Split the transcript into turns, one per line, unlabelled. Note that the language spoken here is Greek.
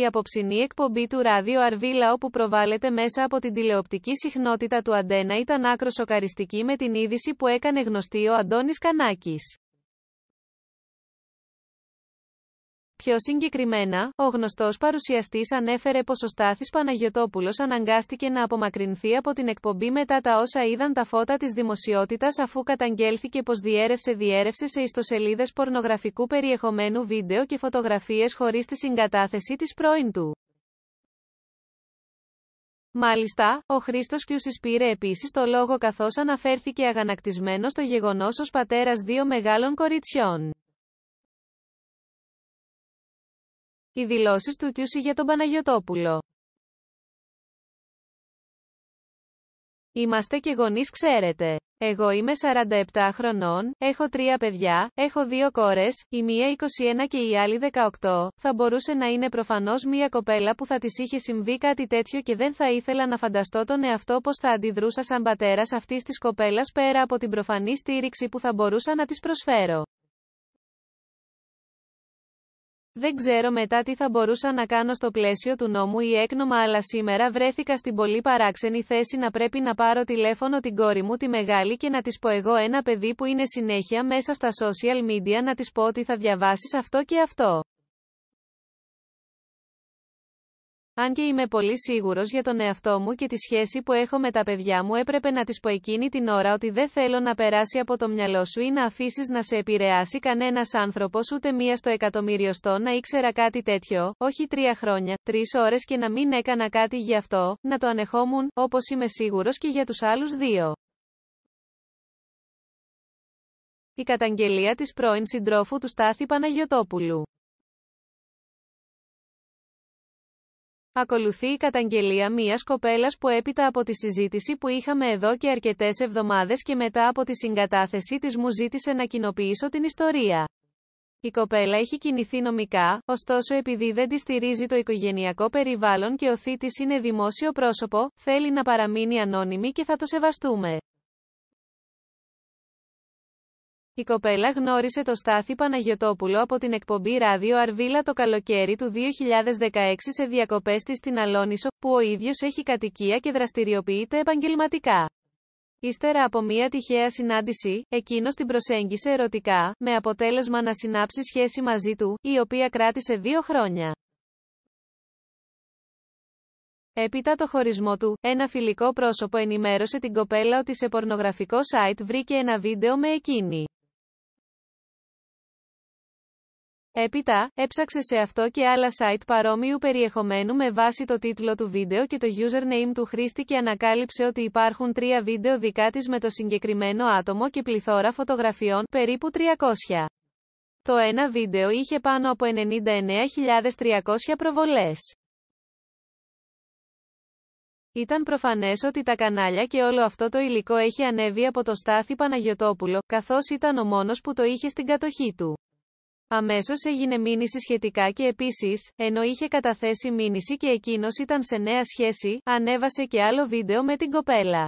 η απόψινή εκπομπή του ράδιο Αρβίλα όπου προβάλλεται μέσα από την τηλεοπτική συχνότητα του Αντένα ήταν άκρο σοκαριστική με την είδηση που έκανε γνωστή ο Αντώνης Κανάκης. Πιο συγκεκριμένα, ο γνωστός παρουσιαστής ανέφερε πως ο Στάθης Παναγιωτόπουλος αναγκάστηκε να απομακρυνθεί από την εκπομπή μετά τα όσα είδαν τα φώτα της δημοσιότητας αφού καταγγέλθηκε πως διέρευσε διέρευσε σε ιστοσελίδες πορνογραφικού περιεχομένου βίντεο και φωτογραφίες χωρίς τη συγκατάθεση της πρώην του. Μάλιστα, ο Χρήστος Κιούσης πήρε επίσης το λόγο καθώς αναφέρθηκε αγανακτισμένος στο γεγονός ως πατέρας δύο μεγάλων κοριτσιών. Οι δηλώσεις του Κιούση για τον Παναγιωτόπουλο. Είμαστε και γονείς ξέρετε. Εγώ είμαι 47 χρονών, έχω τρία παιδιά, έχω δύο κόρες, η μία 21 και η άλλη 18. Θα μπορούσε να είναι προφανώς μία κοπέλα που θα της είχε συμβεί κάτι τέτοιο και δεν θα ήθελα να φανταστώ τον εαυτό πως θα αντιδρούσα σαν πατέρας αυτής της κοπέλας πέρα από την προφανή στήριξη που θα μπορούσα να της προσφέρω. Δεν ξέρω μετά τι θα μπορούσα να κάνω στο πλαίσιο του νόμου ή έκνομα αλλά σήμερα βρέθηκα στην πολύ παράξενη θέση να πρέπει να πάρω τηλέφωνο την κόρη μου τη μεγάλη και να της πω εγώ ένα παιδί που είναι συνέχεια μέσα στα social media να της πω ότι θα διαβάσεις αυτό και αυτό. Αν και είμαι πολύ σίγουρος για τον εαυτό μου και τη σχέση που έχω με τα παιδιά μου, έπρεπε να της πω εκείνη την ώρα ότι δεν θέλω να περάσει από το μυαλό σου ή να αφήσεις να σε επηρεάσει κανένας άνθρωπος ούτε μία στο εκατομμυριοστό να ήξερα κάτι τέτοιο, όχι τρία χρόνια, τρεις ώρες και να μην έκανα κάτι γι' αυτό, να το ανεχόμουν, όπως είμαι σίγουρος και για τους άλλους δύο. Η καταγγελία της πρώην συντρόφου του Στάθη Παναγιωτόπουλου. Ακολουθεί η καταγγελία μιας κοπέλας που έπειτα από τη συζήτηση που είχαμε εδώ και αρκετές εβδομάδες και μετά από τη συγκατάθεσή της μου ζήτησε να κοινοποιήσω την ιστορία. Η κοπέλα έχει κινηθεί νομικά, ωστόσο επειδή δεν τη στηρίζει το οικογενειακό περιβάλλον και ο θήτης είναι δημόσιο πρόσωπο, θέλει να παραμείνει ανώνυμη και θα το σεβαστούμε. Η κοπέλα γνώρισε το Στάθη Παναγιωτόπουλο από την εκπομπή ράδιο Αρβίλα το καλοκαίρι του 2016 σε διακοπές της στην Αλόνισο, που ο ίδιος έχει κατοικία και δραστηριοποιείται επαγγελματικά. Ύστερα από μία τυχαία συνάντηση, εκείνος την προσέγγισε ερωτικά, με αποτέλεσμα να συνάψει σχέση μαζί του, η οποία κράτησε δύο χρόνια. Έπειτα το χωρισμό του, ένα φιλικό πρόσωπο ενημέρωσε την κοπέλα ότι σε πορνογραφικό site βρήκε ένα βίντεο με εκείνη. Έπειτα, έψαξε σε αυτό και άλλα site παρόμοιου περιεχομένου με βάση το τίτλο του βίντεο και το username του χρήστη και ανακάλυψε ότι υπάρχουν τρία βίντεο δικά της με το συγκεκριμένο άτομο και πληθώρα φωτογραφιών, περίπου 300. Το ένα βίντεο είχε πάνω από 99.300 προβολές. Ήταν προφανές ότι τα κανάλια και όλο αυτό το υλικό έχει ανέβει από το Στάθη Παναγιωτόπουλο, καθώς ήταν ο μόνος που το είχε στην κατοχή του. Αμέσως έγινε μήνυση σχετικά και επίσης, ενώ είχε καταθέσει μήνυση και εκείνος ήταν σε νέα σχέση, ανέβασε και άλλο βίντεο με την κοπέλα.